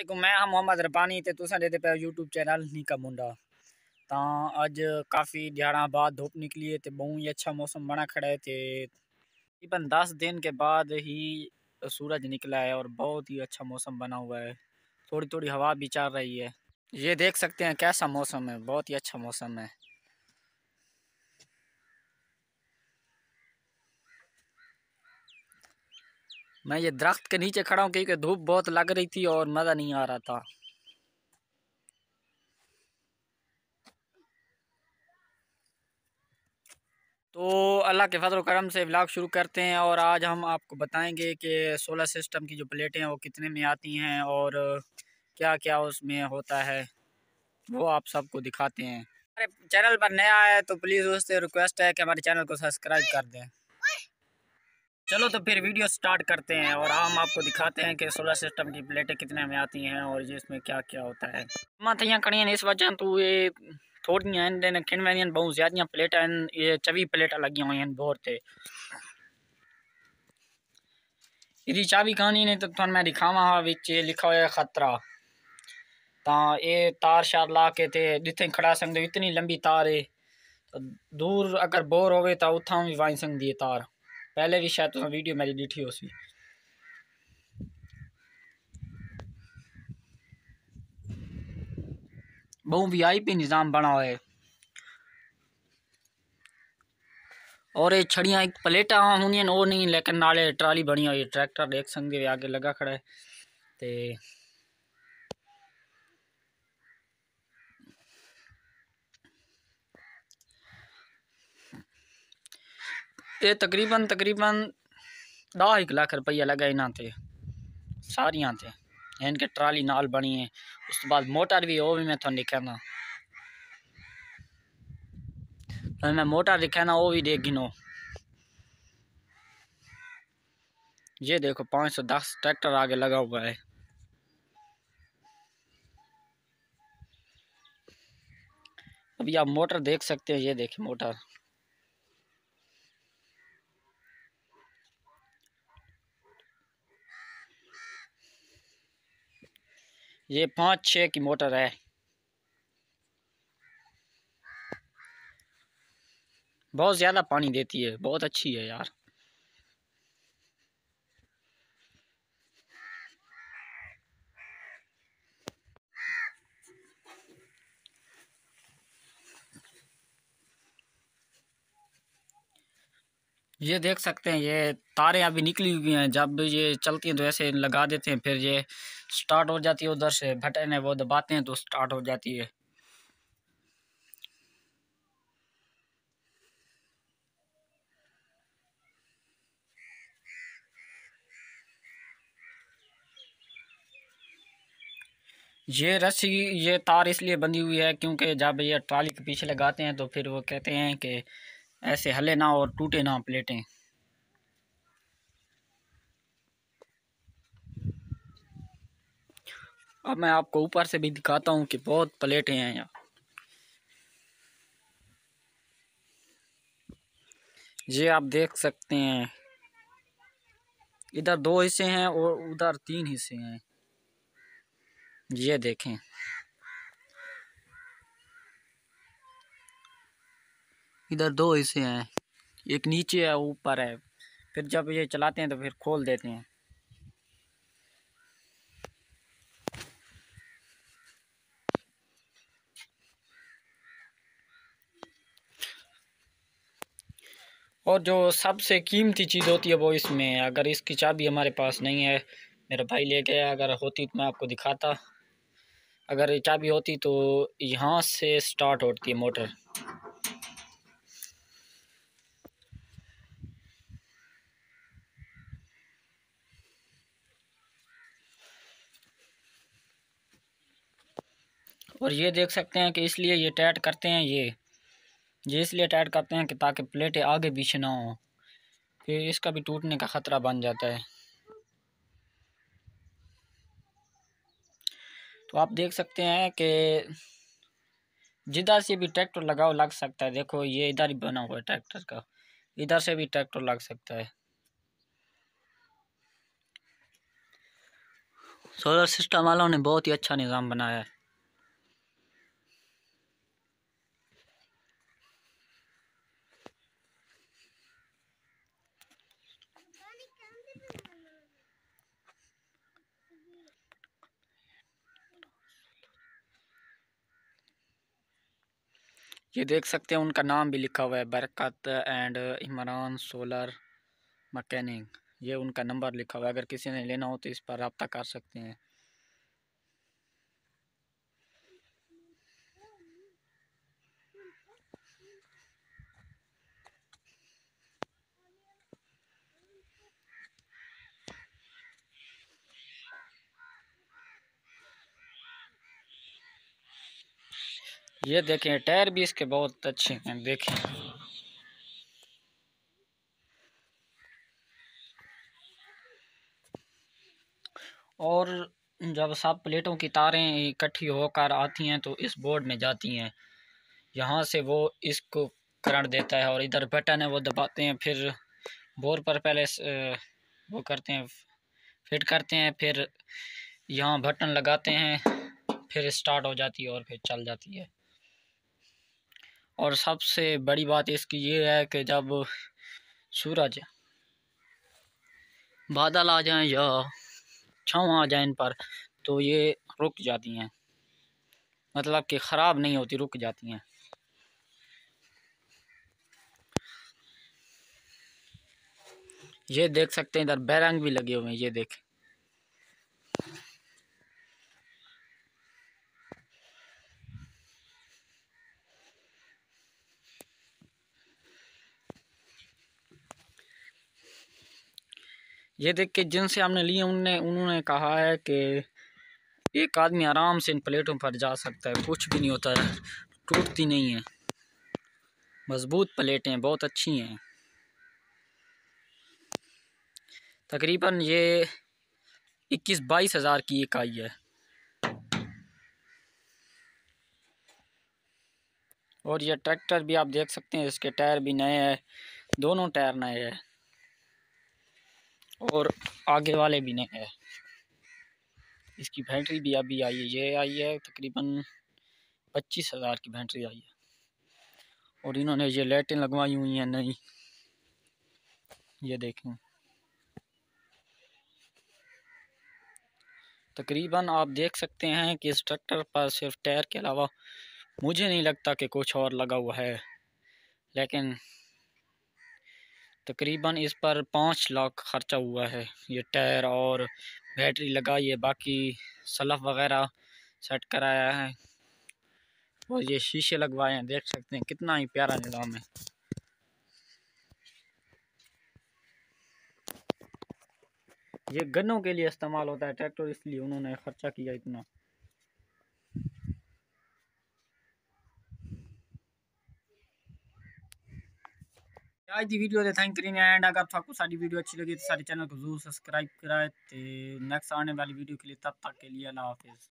मैं हाँ मोहम्मद रब्बानी तो तुम देते पे यूट्यूब चैनल निका मुंडा तो अज काफ़ी दिहाड़ा बाद धूप निकली है तो बहुत ही अच्छा मौसम बना खड़ा है तकरीबन दस दिन के बाद ही सूरज निकला है और बहुत ही अच्छा मौसम बना हुआ है थोड़ी थोड़ी हवा भी चल रही है ये देख सकते हैं कैसा मौसम है बहुत ही अच्छा मौसम है मैं ये दरख्त के नीचे खड़ा हूँ क्योंकि धूप बहुत लग रही थी और मज़ा नहीं आ रहा था तो अल्लाह के फजल करम से ब्लाग शुरू करते हैं और आज हम आपको बताएंगे कि सोलर सिस्टम की जो प्लेटें हैं वो कितने में आती हैं और क्या क्या उसमें होता है वो आप सबको दिखाते हैं हमारे चैनल पर नया है तो प्लीज़ उससे रिक्वेस्ट है कि हमारे चैनल को सब्सक्राइब कर दें चलो तो फिर वीडियो स्टार्ट करते हैं और हम आपको दिखाते हैं कि सोलर सिस्टम की प्लेटें कितने में आती हैं और ये इसमें क्या क्या होता है मत तो यहाँ इस वजह तो ये थोड़ी हैं खिन में बहुत ज़्यादा प्लेटा ये चवी प्लेटा लगी हुई हैं बोर थे यदि चाबी कहानी ने तो थोड़ा मैं दिखावा हाँ बिच लिखा हुआ है खतरा तो ये तार शार ला के थे जिथे खड़ा सकते इतनी लंबी तार है तो दूर अगर बोर होवे तो उतना भी वाई सकती है तार पहले भी शायद तुम वीडियो मेरी डिठी हो सी बहु वी आई पी निज़ाम बना हुआ है और ये छड़ियाँ एक प्लेटा हाँ होनी और नहीं लेकिन नाले ट्राली बनी हुई ट्रैक्टर देख संगे आगे लगा खड़ा है तो ये तकरीबन तकरीबन ॾह एक लख रुपया लगा इन्हनि ते सारियां ते इनके ट्राली नाल बनी है उस तो बाद मोटर भी वह भी मैं थोड़ा ना तो मैं मोटर ना वह भी देख गिनो ये देखो पाँच सौ दस ट्रैक्टर आगे लगा हुआ है अभी आप मोटर देख सकते हैं ये देखें मोटर ये पाँच छः की मोटर है बहुत ज़्यादा पानी देती है बहुत अच्छी है यार ये देख सकते हैं ये तारे अभी निकली हुई हैं जब ये चलती हैं तो ऐसे लगा देते हैं फिर ये स्टार्ट हो जाती है उधर से बटन है वो दबाते हैं तो स्टार्ट हो जाती है ये रस्सी ये तार इसलिए बंधी हुई है क्योंकि जब ये ट्राली के पीछे लगाते हैं तो फिर वो कहते हैं कि ऐसे हले ना और टूटे ना प्लेटें अब मैं आपको ऊपर से भी दिखाता हूँ कि बहुत प्लेटें हैं यहाँ ये आप देख सकते हैं इधर दो हिस्से हैं और उधर तीन हिस्से हैं ये देखें इधर दो हिस्से हैं एक नीचे है ऊपर है फिर जब ये चलाते हैं तो फिर खोल देते हैं और जो सबसे कीमती चीज़ होती है वो इसमें है अगर इसकी चाबी हमारे पास नहीं है मेरा भाई ले गया अगर होती तो मैं आपको दिखाता अगर ये चाबी होती तो यहाँ से स्टार्ट होती है मोटर और ये देख सकते हैं कि इसलिए ये टाइट करते हैं ये ये इसलिए टाइट करते हैं कि ताकि प्लेटें आगे पीछे ना हों फिर इसका भी टूटने का ख़तरा बन जाता है तो आप देख सकते हैं कि जिधर से भी ट्रैक्टर लगाओ लग सकता है देखो ये इधर ही बना हुआ है ट्रैक्टर का इधर से भी ट्रैक्टर लग सकता है सोलर सिस्टम वालों ने बहुत ही अच्छा निज़ाम बनाया है ये देख सकते हैं उनका नाम भी लिखा हुआ है बरकत एंड इमरान सोलर मकैनिक ये उनका नंबर लिखा हुआ है अगर किसी ने लेना हो तो इस पर रबता कर सकते हैं ये देखें टायर भी इसके बहुत अच्छे हैं देखें और जब सब प्लेटों की तारें इकट्ठी होकर आती हैं तो इस बोर्ड में जाती हैं यहाँ से वो इसको करंट देता है और इधर बटन है वो दबाते हैं फिर बोर पर पहले वो करते हैं फिट करते हैं फिर यहाँ बटन लगाते हैं फिर स्टार्ट हो जाती है और फिर चल जाती है और सबसे बड़ी बात इसकी ये है कि जब सूरज बादल आ जाए या छाँव आ जाए इन पर तो ये रुक जाती हैं मतलब कि ख़राब नहीं होती रुक जाती हैं ये देख सकते हैं इधर बैरंग भी लगे हुए हैं ये देखें ये देख के जिनसे हमने लिए उनने उन्होंने कहा है कि एक आदमी आराम से इन प्लेटों पर जा सकता है कुछ भी नहीं होता है टूटती नहीं है मज़बूत प्लेटें बहुत अच्छी हैं तकरीबन ये इक्कीस बाईस हज़ार की एक आई है और ये ट्रैक्टर भी आप देख सकते हैं इसके टायर भी नए हैं दोनों टायर नए हैं और आगे वाले भी नहीं है इसकी बैटरी भी अभी आई है ये आई है तकरीबन पच्चीस हज़ार की बैटरी आई है और इन्होंने ये लाइटें लगवाई हुई हैं नई ये देखें तकरीबन आप देख सकते हैं कि इस ट्रैक्टर पर सिर्फ टायर के अलावा मुझे नहीं लगता कि कुछ और लगा हुआ है लेकिन तकरीबन इस पर पाँच लाख खर्चा हुआ है ये टायर और बैटरी लगाई है बाकी सलफ वगैरह सेट कराया है और ये शीशे लगवाए हैं देख सकते हैं कितना ही प्यारा निज़ाम है ये गन्नों के लिए इस्तेमाल होता है ट्रैक्टर इसलिए उन्होंने ख़र्चा किया इतना आज की वीडियो थैंक करीन एंड अगर आपको सारी वीडियो अच्छी लगी तो सारे चैनल को जरूर सब्सक्राइब कराए तो नेक्स्ट आने वाली वीडियो के लिए तब तक के लिए अल्लाह हाफिज़